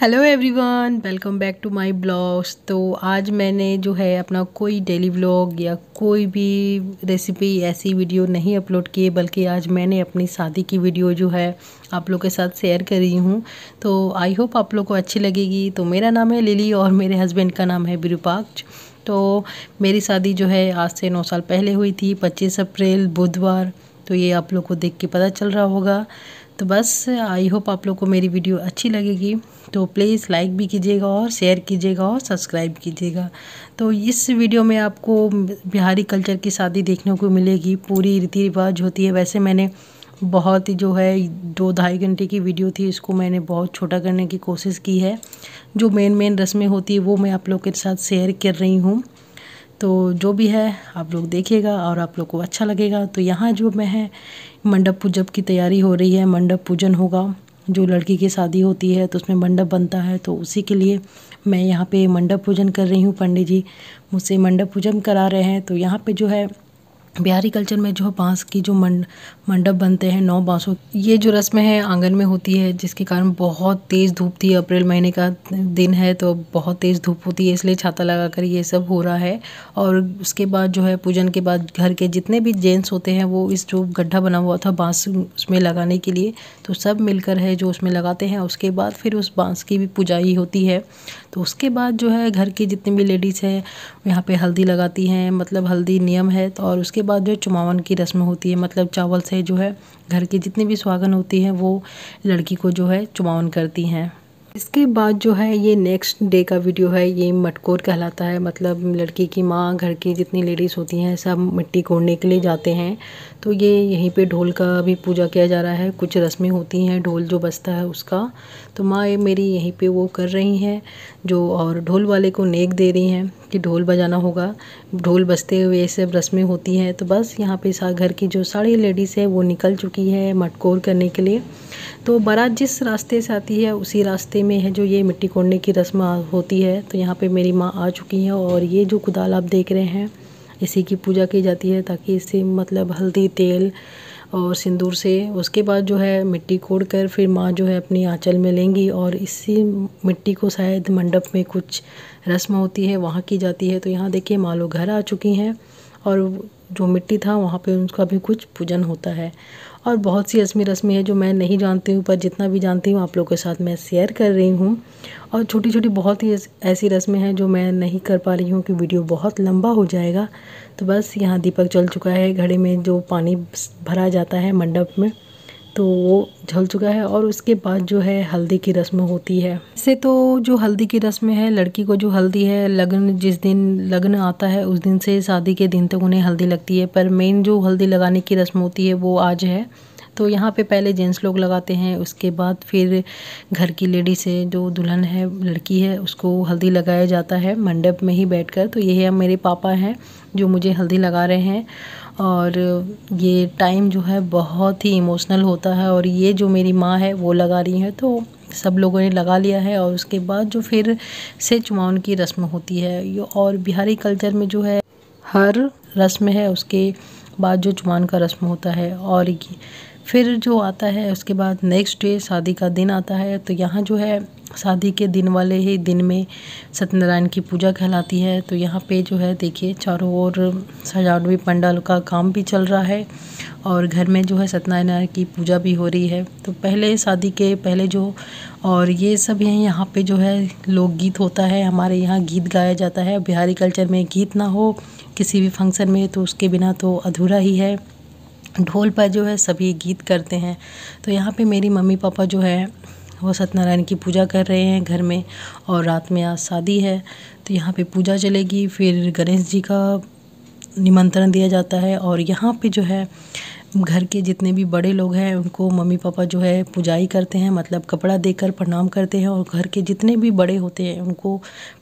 Hello everyone welcome back to my blogs तो आज मैंने जो है अपना कोई डेली ब्लॉग या कोई भी रेसिपी ऐसी वीडियो नहीं अपलोड की बल्कि आज मैंने अपनी शादी की वीडियो जो है आप लोग के साथ शेयर कर रही हूँ तो आई होप आप लोग को अच्छी लगेगी तो मेरा नाम है लिली और मेरे हस्बैंड का नाम है विरूपाक्ष तो मेरी शादी जो है आज से नौ साल पहले हुई थी पच्चीस अप्रैल बुधवार तो ये आप लोग को देख के पता चल रहा होगा तो बस आई होप आप लोग को मेरी वीडियो अच्छी लगेगी तो प्लीज़ लाइक भी कीजिएगा और शेयर कीजिएगा और सब्सक्राइब कीजिएगा तो इस वीडियो में आपको बिहारी कल्चर की शादी देखने को मिलेगी पूरी रीति रिवाज होती है वैसे मैंने बहुत ही जो है दो ढाई घंटे की वीडियो थी इसको मैंने बहुत छोटा करने की कोशिश की है जो मेन मेन रस्में होती है वो मैं आप लोग के साथ शेयर कर रही हूँ तो जो भी है आप लोग देखिएगा और आप लोग को अच्छा लगेगा तो यहाँ जो मैं है मंडप पूजब की तैयारी हो रही है मंडप पूजन होगा जो लड़की की शादी होती है तो उसमें मंडप बनता है तो उसी के लिए मैं यहाँ पे मंडप पूजन कर रही हूँ पंडित जी मुझसे मंडप पूजन करा रहे हैं तो यहाँ पे जो है बिहारी कल्चर में जो बांस की जो मंड मंडप बनते हैं नौ बांसों ये जो रस्म है आंगन में होती है जिसके कारण बहुत तेज़ धूप थी अप्रैल महीने का दिन है तो बहुत तेज़ धूप होती है इसलिए छाता लगाकर ये सब हो रहा है और उसके बाद जो है पूजन के बाद घर के जितने भी जेंट्स होते हैं वो इस जो गड्ढा बना हुआ था बांस उसमें लगाने के लिए तो सब मिलकर है जो उसमें लगाते हैं उसके बाद फिर उस बांस की भी पुजाई होती है तो उसके बाद जो है घर की जितनी भी लेडीज़ हैं यहाँ पे हल्दी लगाती हैं मतलब हल्दी नियम है तो और उसके बाद जो है चुमावन की रस्म होती है मतलब चावल से जो है घर की जितनी भी सुहागन होती हैं वो लड़की को जो है चुमावन करती हैं इसके बाद जो है ये नेक्स्ट डे का वीडियो है ये मटकोर कहलाता है मतलब लड़की की माँ घर की जितनी लेडीज़ होती हैं सब मिट्टी कोड़ने के लिए जाते हैं तो ये यहीं पे ढोल का भी पूजा किया जा रहा है कुछ रस्में होती हैं ढोल जो बजता है उसका तो माँ मेरी यहीं पे वो कर रही हैं जो और ढोल वाले को नेक दे रही हैं कि ढोल बजाना होगा ढोल बजते हुए ये सब रस्में होती हैं तो बस यहाँ पे घर की जो सारी लेडीज़ है वो निकल चुकी है मटकोर करने के लिए तो बारात जिस रास्ते से आती है उसी रास्ते में है जो ये मिट्टी कोड़ने की रस्म होती है तो यहाँ पे मेरी माँ आ चुकी हैं और ये जो कुदाल आप देख रहे हैं इसी की पूजा की जाती है ताकि इससे मतलब हल्दी तेल और सिंदूर से उसके बाद जो है मिट्टी कोड़ कर फिर माँ जो है अपनी आँचल में लेंगी और इसी मिट्टी को शायद मंडप में कुछ रस्म होती है वहाँ की जाती है तो यहाँ देखिए माँ लोग घर आ चुकी हैं और जो मिट्टी था वहाँ पे उनका भी कुछ पूजन होता है और बहुत सी रस्मी रस्में हैं जो मैं नहीं जानती हूँ पर जितना भी जानती हूँ आप लोगों के साथ मैं शेयर कर रही हूँ और छोटी छोटी बहुत ही ऐसी रस्में हैं जो मैं नहीं कर पा रही हूँ कि वीडियो बहुत लंबा हो जाएगा तो बस यहाँ दीपक चल चुका है घड़े में जो पानी भरा जाता है मंडप में तो वो झल चुका है और उसके बाद जो है हल्दी की रस्म होती है इससे तो जो हल्दी की रस्म है लड़की को जो हल्दी है लगन जिस दिन लगन आता है उस दिन से शादी के दिन तक उन्हें हल्दी लगती है पर मेन जो हल्दी लगाने की रस्म होती है वो आज है तो यहाँ पे पहले जेंट्स लोग लगाते हैं उसके बाद फिर घर की लेडीज़ है जो दुल्हन है लड़की है उसको हल्दी लगाया जाता है मंडप में ही बैठकर तो ये है मेरे पापा हैं जो मुझे हल्दी लगा रहे हैं और ये टाइम जो है बहुत ही इमोशनल होता है और ये जो मेरी माँ है वो लगा रही है तो सब लोगों ने लगा लिया है और उसके बाद जो फिर से चुमाउन की रस्म होती है ये और बिहारी कल्चर में जो है हर रस्म है उसके बाद जो चुमान का रस्म होता है और फिर जो आता है उसके बाद नेक्स्ट डे शादी का दिन आता है तो यहाँ जो है शादी के दिन वाले ही दिन में सत्यनारायण की पूजा कहलाती है तो यहाँ पे जो है देखिए चारों ओर सजावटी पंडाल का काम भी चल रहा है और घर में जो है सत्यनारायण की पूजा भी हो रही है तो पहले शादी के पहले जो और ये सब हैं यहाँ पे जो है लोकगीत होता है हमारे यहाँ गीत गाया जाता है बिहारी कल्चर में गीत ना हो किसी भी फंक्शन में तो उसके बिना तो अधूरा ही है ढोल पर जो है सभी गीत करते हैं तो यहाँ पे मेरी मम्मी पापा जो है वो सत्यनारायण की पूजा कर रहे हैं घर में और रात में आज शादी है तो यहाँ पे पूजा चलेगी फिर गणेश जी का निमंत्रण दिया जाता है और यहाँ पे जो है घर के जितने भी बड़े लोग हैं उनको मम्मी पापा जो है पूजाई करते हैं मतलब कपड़ा देकर प्रणाम करते हैं और घर के जितने भी बड़े होते हैं उनको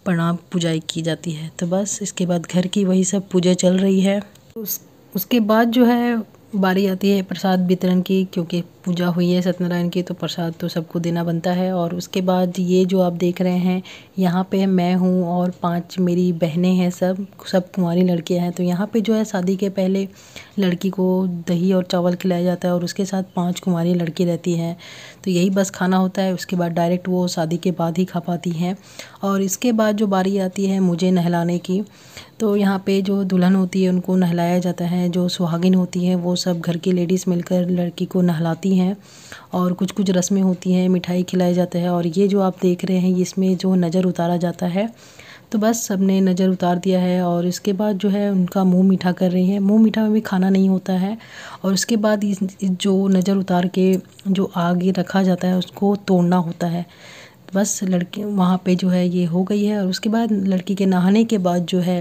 प्रणाम पूजाई की जाती है तो बस इसके बाद घर की वही सब पूजा चल रही है उस उसके बाद जो है बारी आती है प्रसाद वितरण की क्योंकि पूजा हुई है सत्यनारायण की तो प्रसाद तो सबको देना बनता है और उसके बाद ये जो आप देख रहे हैं यहाँ पे मैं हूँ और पांच मेरी बहनें हैं सब सब कुंवारी लड़कियाँ हैं तो यहाँ पे जो है शादी के पहले लड़की को दही और चावल खिलाया जाता है और उसके साथ पाँच कुंवारी लड़की रहती हैं तो यही बस खाना होता है उसके बाद डायरेक्ट वो शादी के बाद ही खा पाती हैं और इसके बाद जो बारी आती है मुझे नहलाने की तो यहाँ पे जो दुल्हन होती है उनको नहलाया जाता है जो सुहागिन होती है वो सब घर की लेडीज़ मिलकर लड़की को नहलाती होती हैं और कुछ कुछ रस्में होती हैं मिठाई खिलाई जाते हैं और ये जो आप देख रहे हैं इसमें जो नज़र उतारा जाता है तो बस सबने नज़र उतार दिया है और इसके बाद जो है उनका मुंह मीठा कर रही हैं मुंह मीठा में भी खाना नहीं होता है और उसके बाद इस जो नज़र उतार के जो आगे रखा जाता है उसको तोड़ना होता है बस लड़की वहाँ पे जो है ये हो गई है और उसके बाद लड़की के नहाने के बाद जो है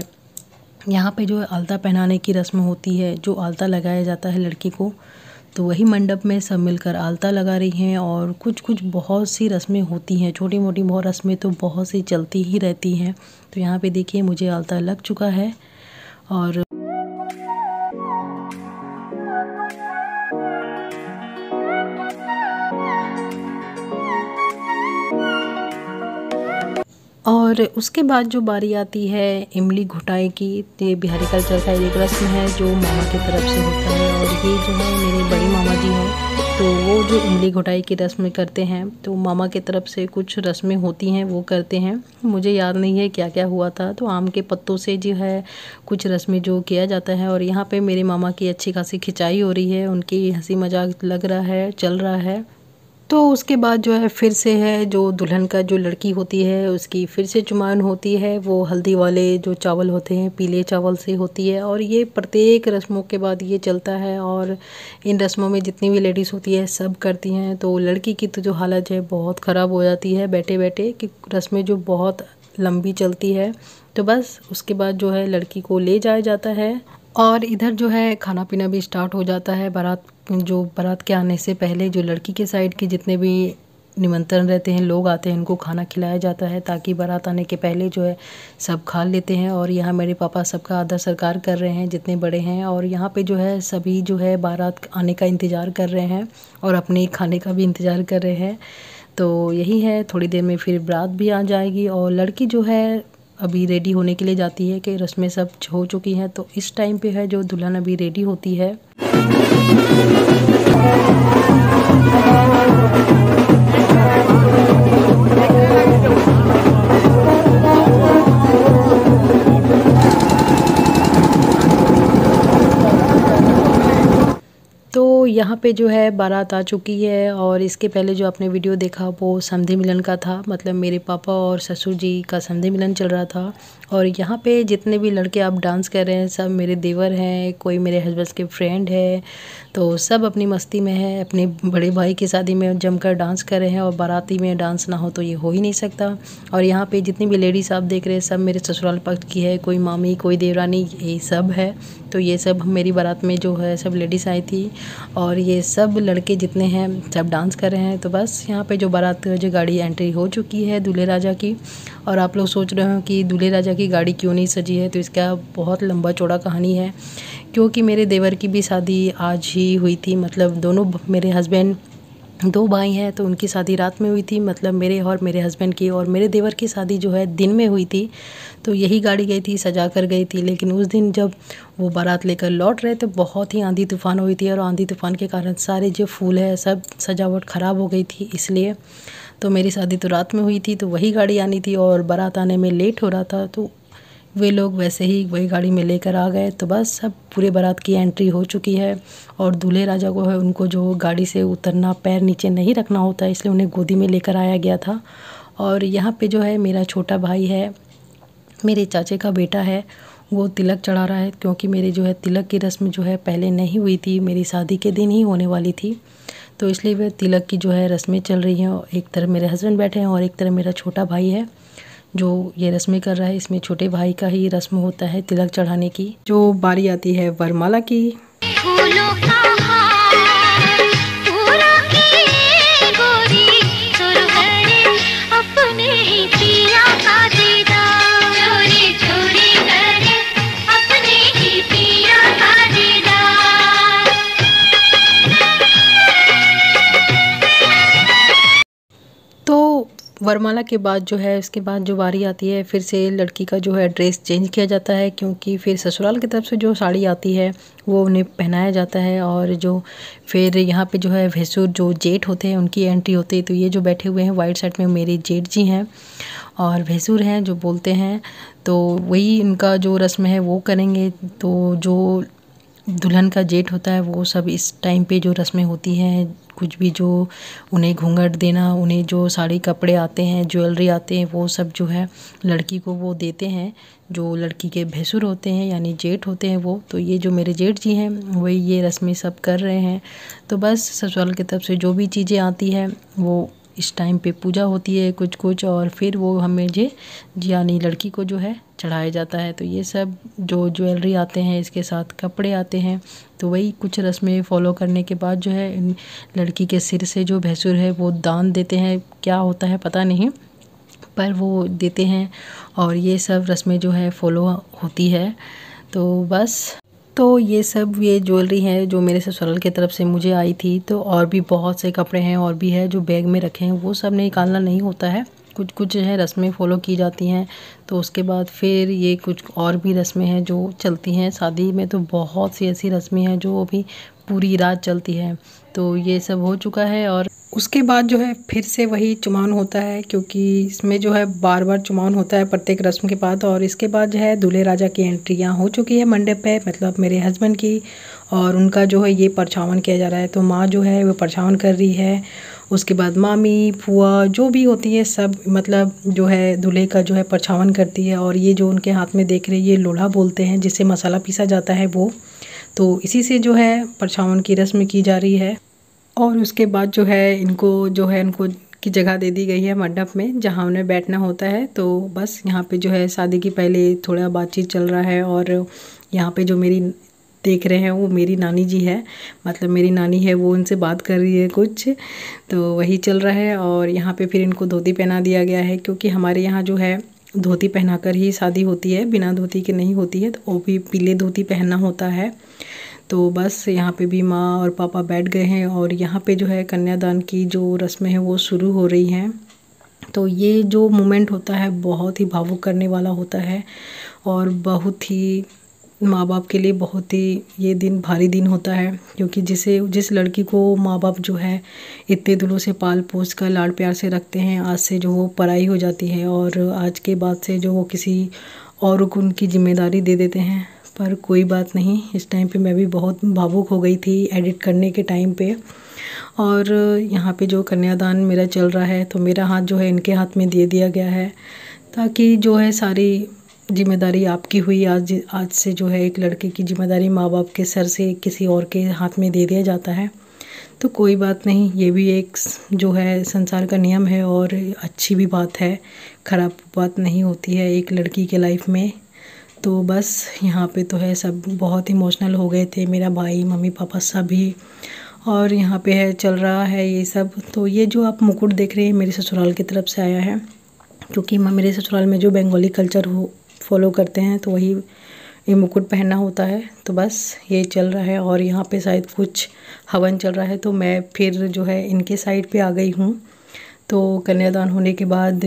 यहाँ पे जो है आलता पहनाने की रस्म होती है जो आलता लगाया जाता है लड़की को तो वही मंडप में सब मिलकर आलता लगा रही हैं और कुछ कुछ बहुत सी रस्में होती हैं छोटी मोटी बहुत रस्में तो बहुत सी चलती ही रहती हैं तो यहाँ पे देखिए मुझे आलता लग चुका है और और उसके बाद जो बारी आती है इमली घुटाई की ये बिहारी कल्चर का एक रस्म है जो मामा की तरफ से होता है और ये जो है मेरे बड़े मामा जी हैं तो वो जो इमली घुटाई की रस्म करते हैं तो मामा की तरफ से कुछ रस्में होती हैं वो करते हैं मुझे याद नहीं है क्या क्या हुआ था तो आम के पत्तों से जो है कुछ रस्में जो किया जाता है और यहाँ पे मेरे मामा की अच्छी खासी खिंचाई हो रही है उनकी हंसी मजाक लग रहा है चल रहा है तो उसके बाद जो है फिर से है जो दुल्हन का जो लड़की होती है उसकी फिर से चुमान होती है वो हल्दी वाले जो चावल होते हैं पीले चावल से होती है और ये प्रत्येक रस्मों के बाद ये चलता है और इन रस्मों में जितनी भी लेडीज़ होती है सब करती हैं तो लड़की की तो जो हालत है बहुत ख़राब हो जाती है बैठे बैठे कि रस्में जो बहुत लंबी चलती है तो बस उसके बाद जो है लड़की को ले जाया जाता है और इधर जो है खाना पीना भी स्टार्ट हो जाता है बारात जो बारात के आने से पहले जो लड़की के साइड के जितने भी निमंत्रण रहते हैं लोग आते हैं उनको खाना खिलाया जाता है ताकि बारात आने के पहले जो है सब खा लेते हैं और यहाँ मेरे पापा सबका आदर सरकार कर रहे हैं जितने बड़े हैं और यहाँ पे जो है सभी जो है बारात आने का इंतज़ार कर रहे हैं और अपने खाने का भी इंतज़ार कर रहे हैं तो यही है थोड़ी देर में फिर बारात भी आ जाएगी और लड़की जो है अभी रेडी होने के लिए जाती है कि रस्में सब हो चुकी हैं तो इस टाइम पे है जो दुल्हन अभी रेडी होती है यहाँ पे जो है बारात आ चुकी है और इसके पहले जो आपने वीडियो देखा वो संधि मिलन का था मतलब मेरे पापा और ससुर जी का संधि मिलन चल रहा था और यहाँ पे जितने भी लड़के आप डांस कर रहे हैं सब मेरे देवर हैं कोई मेरे हस्बैंड के फ्रेंड है तो सब अपनी मस्ती में है अपने बड़े भाई की शादी में जमकर डांस कर रहे हैं और बाराती में डांस ना हो तो ये हो ही नहीं सकता और यहाँ पर जितनी भी लेडीज़ आप देख रहे हैं सब मेरे ससुराल पक्ष की है कोई मामी कोई देवरानी ये सब है तो ये सब मेरी बारात में जो है सब लेडीज़ आई थी और ये सब लड़के जितने हैं सब डांस कर रहे हैं तो बस यहाँ पे जो बारात जो गाड़ी एंट्री हो चुकी है दूल्हे राजा की और आप लोग सोच रहे हो कि दूल्हे राजा की गाड़ी क्यों नहीं सजी है तो इसका बहुत लंबा चौड़ा कहानी है क्योंकि मेरे देवर की भी शादी आज ही हुई थी मतलब दोनों मेरे हस्बैंड दो भाई हैं तो उनकी शादी रात में हुई थी मतलब मेरे और मेरे हस्बैंड की और मेरे देवर की शादी जो है दिन में हुई थी तो यही गाड़ी गई थी सजा कर गई थी लेकिन उस दिन जब वो बारात लेकर लौट रहे थे बहुत ही आंधी तूफान हुई थी और आंधी तूफान के कारण सारे जो फूल है सब सजावट ख़राब हो गई थी इसलिए तो मेरी शादी तो रात में हुई थी तो वही गाड़ी आनी थी और बारात आने में लेट हो रहा था तो वे लोग वैसे ही वही गाड़ी में लेकर आ गए तो बस अब पूरे बारात की एंट्री हो चुकी है और दूल्हे राजा को है उनको जो गाड़ी से उतरना पैर नीचे नहीं रखना होता इसलिए उन्हें गोदी में लेकर आया गया था और यहाँ पे जो है मेरा छोटा भाई है मेरे चाचे का बेटा है वो तिलक चढ़ा रहा है क्योंकि मेरे जो है तिलक की रस्म जो है पहले नहीं हुई थी मेरी शादी के दिन ही होने वाली थी तो इसलिए वह तिलक की जो है रस्में चल रही हैं एक तरफ मेरे हस्बैंड बैठे हैं और एक तरफ मेरा छोटा भाई है जो ये रस्में कर रहा है इसमें छोटे भाई का ही रस्म होता है तिलक चढ़ाने की जो बारी आती है वरमाला की वरमाला के बाद जो है उसके बाद जो बारी आती है फिर से लड़की का जो है ड्रेस चेंज किया जाता है क्योंकि फिर ससुराल की तरफ से जो साड़ी आती है वो उन्हें पहनाया जाता है और जो फिर यहाँ पे जो है भैंसुर जो जेठ होते हैं उनकी एंट्री होती है तो ये जो बैठे हुए हैं वाइट शर्ट में मेरे जेठ जी हैं और भैंसुर हैं जो बोलते हैं तो वही उनका जो रस्म है वो करेंगे तो जो दुल्हन का जेठ होता है वो सब इस टाइम पे जो रस्में होती हैं कुछ भी जो उन्हें घूंघट देना उन्हें जो साड़ी कपड़े आते हैं ज्वेलरी आते हैं वो सब जो है लड़की को वो देते हैं जो लड़की के भैसुर होते हैं यानी जेठ होते हैं वो तो ये जो मेरे जेठ जी हैं वही ये रस्में सब कर रहे हैं तो बस ससुराल की तरफ से जो भी चीज़ें आती हैं वो इस टाइम पे पूजा होती है कुछ कुछ और फिर वो हमें जे यानी लड़की को जो है चढ़ाया जाता है तो ये सब जो ज्वेलरी आते हैं इसके साथ कपड़े आते हैं तो वही कुछ रस्में फॉलो करने के बाद जो है लड़की के सिर से जो भैंसुर है वो दान देते हैं क्या होता है पता नहीं पर वो देते हैं और ये सब रस्में जो है फॉलो होती है तो बस तो ये सब ये ज्वेलरी है जो मेरे ससुराल की तरफ से मुझे आई थी तो और भी बहुत से कपड़े हैं और भी है जो बैग में रखे हैं वो सब निकालना नहीं होता है कुछ कुछ है रस्में फॉलो की जाती हैं तो उसके बाद फिर ये कुछ और भी रस्में हैं जो चलती हैं शादी में तो बहुत सी ऐसी रस्में हैं जो अभी पूरी रात चलती हैं तो ये सब हो चुका है और उसके बाद जो है फिर से वही चुमान होता है क्योंकि इसमें जो है बार बार चुमान होता है प्रत्येक रस्म के बाद और इसके बाद जो है दूल्हे राजा की एंट्री यहाँ हो चुकी है मंडप पे मतलब मेरे हस्बैंड की और उनका जो है ये परछावन किया जा रहा है तो माँ जो है वो परछावन कर रही है उसके बाद मामी फुआ जो भी होती है सब मतलब जो है दूल्हे का जो है परछावन करती है और ये जो उनके हाथ में देख रहे ये लोढ़ा बोलते हैं जिससे मसाला पीसा जाता है वो तो इसी से जो है परछावन की रस्म की जा रही है और उसके बाद जो है इनको जो है इनको की जगह दे दी गई है मंडप में जहाँ उन्हें बैठना होता है तो बस यहाँ पे जो है शादी की पहले थोड़ा बातचीत चल रहा है और यहाँ पे जो मेरी देख रहे हैं वो मेरी नानी जी है मतलब मेरी नानी है वो उनसे बात कर रही है कुछ तो वही चल रहा है और यहाँ पे फिर इनको धोती पहना दिया गया है क्योंकि हमारे यहाँ जो है धोती पहनाकर ही शादी होती है बिना धोती के नहीं होती है तो वो भी पीले धोती पहनना होता है तो बस यहाँ पे भी माँ और पापा बैठ गए हैं और यहाँ पे जो है कन्यादान की जो रस्में हैं वो शुरू हो रही हैं तो ये जो मोमेंट होता है बहुत ही भावुक करने वाला होता है और बहुत ही माँ बाप के लिए बहुत ही ये दिन भारी दिन होता है क्योंकि जिसे जिस लड़की को माँ बाप जो है इतने दिनों से पाल पोस कर लाड़ प्यार से रखते हैं आज से जो वो पराई हो जाती है और आज के बाद से जो वो किसी और को उनकी जिम्मेदारी दे देते हैं पर कोई बात नहीं इस टाइम पे मैं भी बहुत भावुक हो गई थी एडिट करने के टाइम पे और यहाँ पे जो कन्यादान मेरा चल रहा है तो मेरा हाथ जो है इनके हाथ में दे दिया गया है ताकि जो है सारी जिम्मेदारी आपकी हुई आज आज से जो है एक लड़के की जिम्मेदारी माँ बाप के सर से किसी और के हाथ में दे दिया जाता है तो कोई बात नहीं ये भी एक जो है संसार का नियम है और अच्छी भी बात है ख़राब बात नहीं होती है एक लड़की के लाइफ में तो बस यहाँ पे तो है सब बहुत इमोशनल हो गए थे मेरा भाई मम्मी पापा सभी और यहाँ पे है चल रहा है ये सब तो ये जो आप मुकुट देख रहे हैं मेरे ससुराल की तरफ से आया है क्योंकि मेरे ससुराल में जो बंगाली कल्चर हो फॉलो करते हैं तो वही ये मुकुट पहनना होता है तो बस ये चल रहा है और यहाँ पे शायद कुछ हवन चल रहा है तो मैं फिर जो है इनके साइड पे आ गई हूँ तो कन्यादान होने के बाद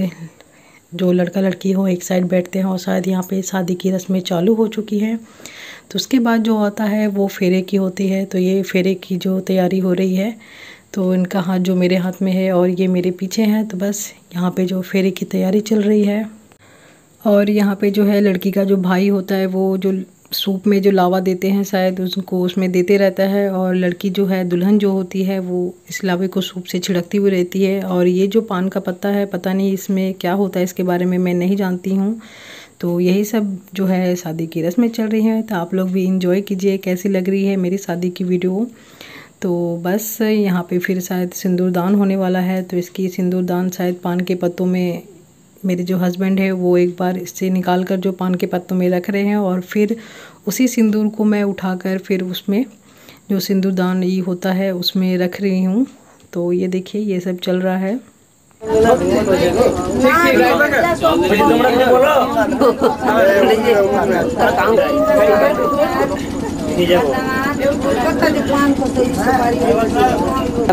जो लड़का लड़की हो एक साइड बैठते हैं और शायद यहाँ पे शादी की रस्में चालू हो चुकी हैं तो उसके बाद जो होता है वो फेरे की होती है तो ये फेरे की जो तैयारी हो रही है तो इनका हाथ जो मेरे हाथ में है और ये मेरे पीछे हैं तो बस यहाँ पे जो फेरे की तैयारी चल रही है और यहाँ पे जो है लड़की का जो भाई होता है वो जो सूप में जो लावा देते हैं शायद उसको उसमें देते रहता है और लड़की जो है दुल्हन जो होती है वो इस लावे को सूप से छिड़कती हुई रहती है और ये जो पान का पत्ता है पता नहीं इसमें क्या होता है इसके बारे में मैं नहीं जानती हूँ तो यही सब जो है शादी की रस्में चल रही हैं तो आप लोग भी इंजॉय कीजिए कैसी लग रही है मेरी शादी की वीडियो तो बस यहाँ पे फिर शायद सिंदूरदान होने वाला है तो इसकी सिंदूरदान शायद पान के पत्तों में मेरे जो हस्बैंड है वो एक बार इससे निकाल कर जो पान के पत्तों में रख रहे हैं और फिर उसी सिंदूर को मैं उठाकर फिर उसमें जो सिंदूर दान ये होता है उसमें रख रही हूँ तो ये देखिए ये सब चल रहा है हाँ,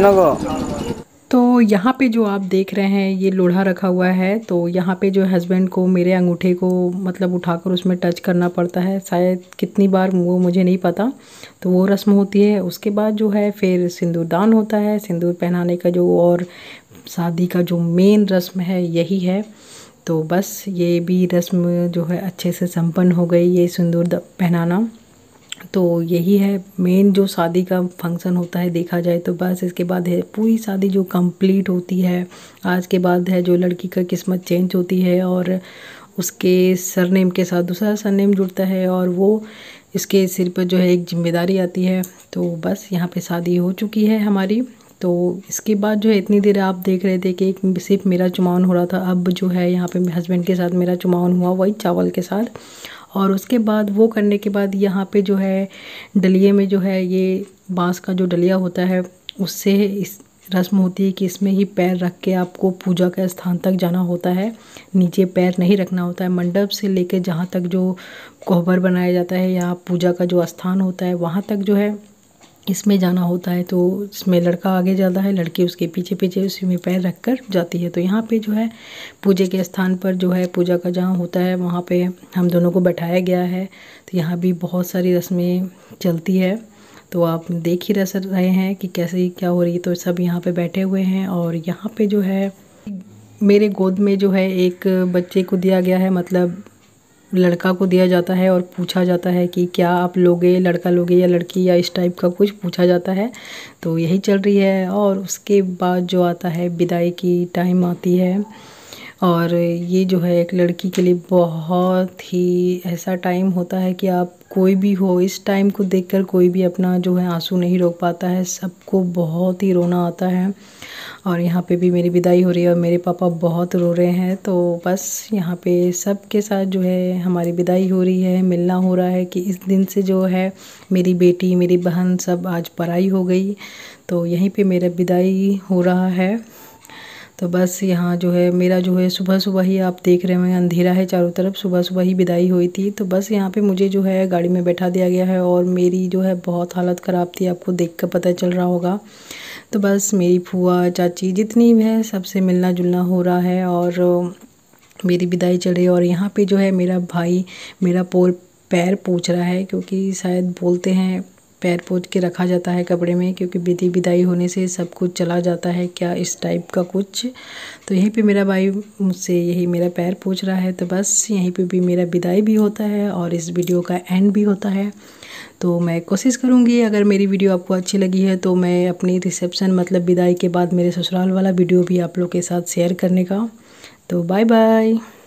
हाँ, हाँ। तो यहाँ पे जो आप देख रहे हैं ये लोढ़ा रखा हुआ है तो यहाँ पे जो हस्बैंड को मेरे अंगूठे को मतलब उठाकर उसमें टच करना पड़ता है शायद कितनी बार वो मुझे नहीं पता तो वो रस्म होती है उसके बाद जो है फिर सिंदूरदान होता है सिंदूर पहनाने का जो और शादी का जो मेन रस्म है यही है तो बस ये भी रस्म जो है अच्छे से संपन्न हो गई ये सिंदूर पहनाना तो यही है मेन जो शादी का फंक्शन होता है देखा जाए तो बस इसके बाद है पूरी शादी जो कंप्लीट होती है आज के बाद है जो लड़की का किस्मत चेंज होती है और उसके सरनेम के साथ दूसरा सरनेम जुड़ता है और वो इसके सिर पर जो है एक जिम्मेदारी आती है तो बस यहाँ पे शादी हो चुकी है हमारी तो इसके बाद जो है इतनी देर आप देख रहे थे कि एक सिर्फ मेरा चुमाउन हो रहा था अब जो है यहाँ पे हस्बैंड के साथ मेरा चुमावन हुआ वही चावल के साथ और उसके बाद वो करने के बाद यहाँ पे जो है डलिए में जो है ये बांस का जो डलिया होता है उससे इस रस्म होती है कि इसमें ही पैर रख के आपको पूजा के स्थान तक जाना होता है नीचे पैर नहीं रखना होता है मंडप से लेकर जहाँ तक जो कोहबर बनाया जाता है या पूजा का जो स्थान होता है वहाँ तक जो है इसमें जाना होता है तो इसमें लड़का आगे जाता है लड़की उसके पीछे पीछे उसी में पैर रख कर जाती है तो यहाँ पे जो है पूजे के स्थान पर जो है पूजा का जहाँ होता है वहाँ पे हम दोनों को बैठाया गया है तो यहाँ भी बहुत सारी रस्में चलती है तो आप देख ही रस रहे हैं कि कैसे क्या हो रही है तो सब यहाँ पर बैठे हुए हैं और यहाँ पर जो है मेरे गोद में जो है एक बच्चे को दिया गया है मतलब लड़का को दिया जाता है और पूछा जाता है कि क्या आप लोगे लड़का लोगे या लड़की या इस टाइप का कुछ पूछा जाता है तो यही चल रही है और उसके बाद जो आता है विदाई की टाइम आती है और ये जो है एक लड़की के लिए बहुत ही ऐसा टाइम होता है कि आप कोई भी हो इस टाइम को देखकर कोई भी अपना जो है आंसू नहीं रोक पाता है सबको बहुत ही रोना आता है और यहाँ पे भी मेरी विदाई हो रही है और मेरे पापा बहुत रो रहे हैं तो बस यहाँ पे सबके साथ जो है हमारी विदाई हो रही है मिलना हो रहा है कि इस दिन से जो है मेरी बेटी मेरी बहन सब आज पराई हो गई तो यहीं पे मेरा विदाई हो रहा है तो बस यहाँ जो है मेरा जो है सुबह सुबह ही आप देख रहे हैं अंधेरा है चारों तरफ सुबह सुबह ही विदाई हुई थी तो बस यहाँ पे मुझे जो है गाड़ी में बैठा दिया गया है और मेरी जो है बहुत हालत ख़राब थी आपको देख कर पता चल रहा होगा तो बस मेरी फुआ चाची जितनी भी है सबसे मिलना जुलना हो रहा है और मेरी विदाई चल रही है और यहाँ पर जो है मेरा भाई मेरा पोल पैर पूछ रहा है क्योंकि शायद बोलते हैं पैर पोत के रखा जाता है कपड़े में क्योंकि विधि विदाई होने से सब कुछ चला जाता है क्या इस टाइप का कुछ तो यहीं पे मेरा भाई मुझसे यही मेरा पैर पूछ रहा है तो बस यहीं पे भी मेरा विदाई भी होता है और इस वीडियो का एंड भी होता है तो मैं कोशिश करूँगी अगर मेरी वीडियो आपको अच्छी लगी है तो मैं अपनी रिसेप्शन मतलब विदाई के बाद मेरे ससुराल वाला वीडियो भी आप लोग के साथ शेयर करने का तो बाय बाय